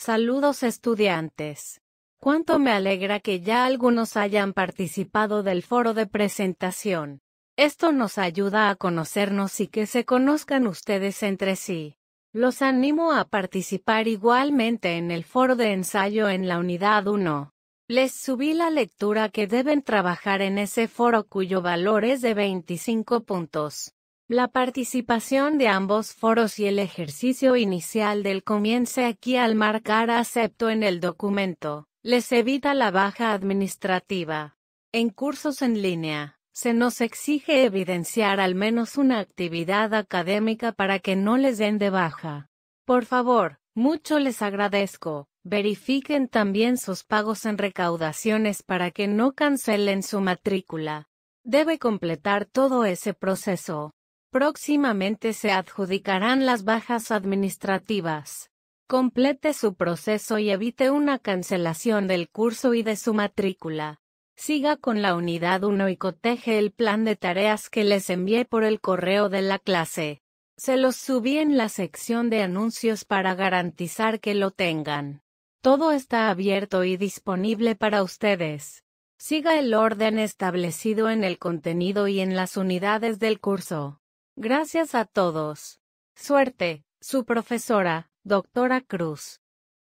Saludos estudiantes. Cuánto me alegra que ya algunos hayan participado del foro de presentación. Esto nos ayuda a conocernos y que se conozcan ustedes entre sí. Los animo a participar igualmente en el foro de ensayo en la unidad 1. Les subí la lectura que deben trabajar en ese foro cuyo valor es de 25 puntos. La participación de ambos foros y el ejercicio inicial del comience aquí al marcar acepto en el documento, les evita la baja administrativa. En cursos en línea, se nos exige evidenciar al menos una actividad académica para que no les den de baja. Por favor, mucho les agradezco. Verifiquen también sus pagos en recaudaciones para que no cancelen su matrícula. Debe completar todo ese proceso. Próximamente se adjudicarán las bajas administrativas. Complete su proceso y evite una cancelación del curso y de su matrícula. Siga con la unidad 1 y coteje el plan de tareas que les envié por el correo de la clase. Se los subí en la sección de anuncios para garantizar que lo tengan. Todo está abierto y disponible para ustedes. Siga el orden establecido en el contenido y en las unidades del curso. Gracias a todos. Suerte, su profesora, doctora Cruz.